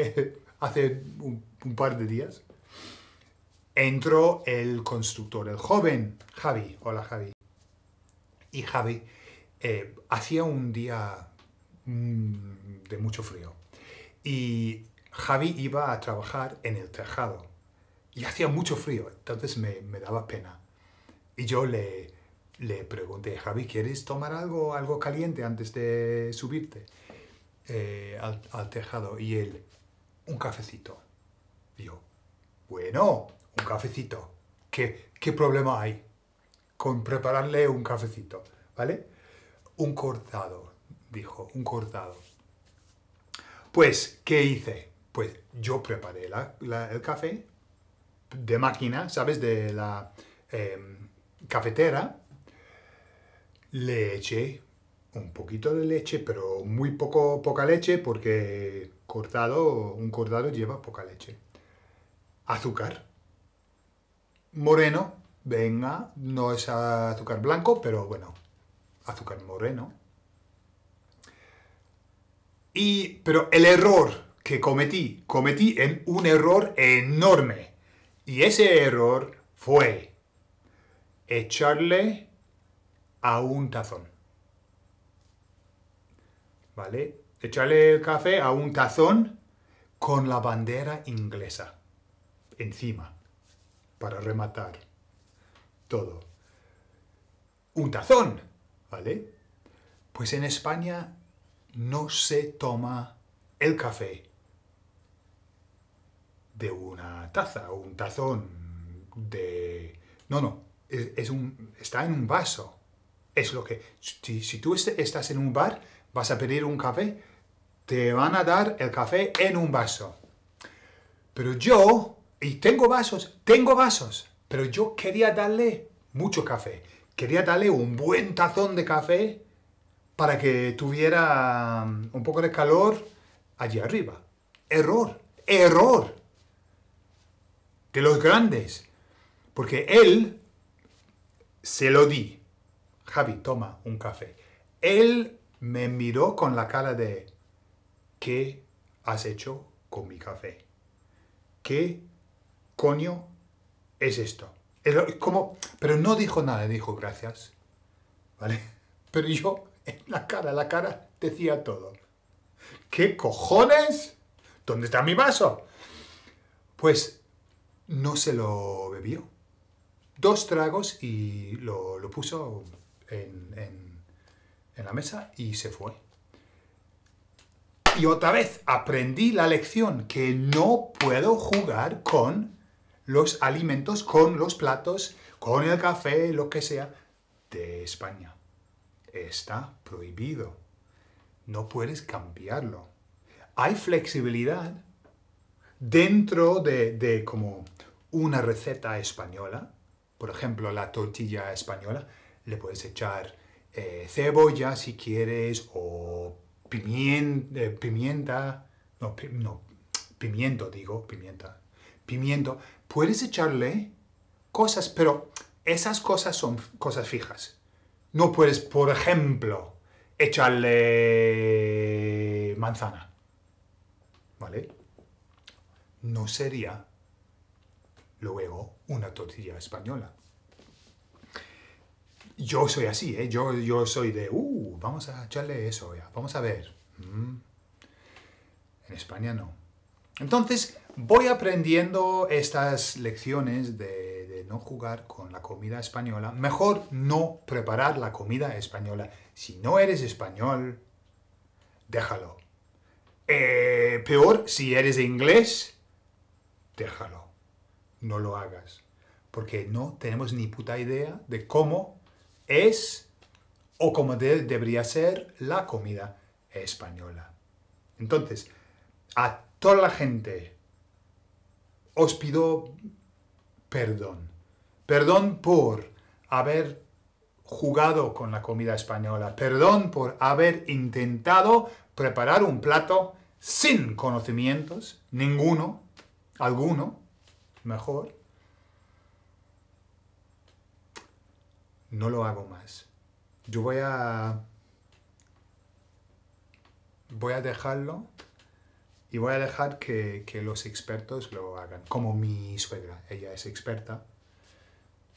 hace un, par de días, entró el constructor, el joven Javi. Hola Javi. Y Javi eh, hacía un día mm, de mucho frío. Y Javi iba a trabajar en el tejado. Y hacía mucho frío, entonces me, me daba pena. Y yo le, le pregunté, Javi, ¿quieres tomar algo, algo caliente antes de subirte eh, al, tejado? Y él, un cafecito. Dijo, bueno, un cafecito. ¿Qué, ¿Qué problema hay con prepararle un cafecito? ¿Vale? Un cortado, dijo, un cortado. Pues, ¿qué hice? Pues yo preparé el café de máquina, ¿sabes? De la em, cafetera. Le eché un poquito de leche, pero muy poco, poca leche porque cortado, un cortado lleva poca leche. Azúcar. Moreno, venga, no es azúcar blanco, pero bueno, azúcar moreno. Y, pero el error que cometí, cometí en un error enorme. Y ese error fue echarle a un tazón. ¿vale? Echarle el café a un tazón con la bandera inglesa encima para rematar todo. Un tazón, ¿vale? Pues en España no se toma el café de una taza o un tazón de... No, no, es, un, está en un vaso. Es lo que... Si, tú estás en un bar, vas a pedir un café, te van a dar el café en un vaso. Pero yo, y tengo vasos, tengo vasos, pero yo quería darle mucho café. Quería darle un buen tazón de café para que tuviera mm, un poco de calor allí arriba. Error, error de los grandes. Porque él se lo di. Javi, toma un café. Él me miró con la cara de ¿qué has hecho con mi café? ¿Qué coño es esto? Como, pero no dijo nada, dijo gracias. ¿Vale? Pero yo, en la cara, la cara decía todo. ¿Qué cojones? ¿Dónde está mi vaso? Pues no se lo bebió. Dos tragos y lo, puso en en la mesa y se fue. Y otra vez aprendí la lección que no puedo jugar con los alimentos, con los platos, con el café, lo que sea, de España. Está prohibido. No puedes cambiarlo. Hay flexibilidad dentro de, de como una receta española, por ejemplo, la tortilla española, le puedes echar eh, cebolla si quieres o pimienta, eh, pimienta no, no, pimiento digo, pimienta, pimiento, puedes echarle cosas, pero esas cosas son cosas fijas. No puedes, por ejemplo, echarle manzana. ¿Vale? No sería luego una tortilla española yo soy así, ¿eh? yo, yo soy de, uh, vamos a echarle eso, ya. vamos a ver. Mm. En España no. Entonces, voy aprendiendo estas lecciones de, no jugar con la comida española. Mejor no preparar la comida española. Si no eres español, déjalo. Eh, peor, si eres inglés, déjalo. No lo hagas. Porque no tenemos ni puta idea de cómo es o como debería ser la comida española. Entonces, a toda la gente os pido perdón. Perdón por haber jugado con la comida española. Perdón por haber intentado preparar un plato sin conocimientos, ninguno, alguno, mejor. no lo hago más. Yo voy a... Voy a dejarlo y voy a dejar que, los expertos lo hagan. Como mi suegra, ella es experta,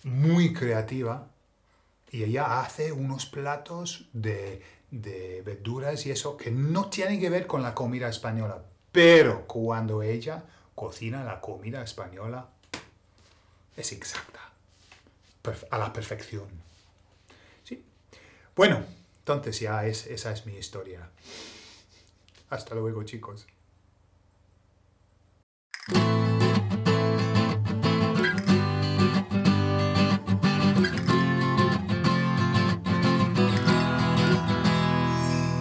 muy creativa, y ella hace unos platos de, de, verduras y eso que no tienen que ver con la comida española. Pero cuando ella cocina la comida española, es exacta a la perfección. ¿Sí? Bueno, entonces ya es, esa es mi historia. Hasta luego, chicos.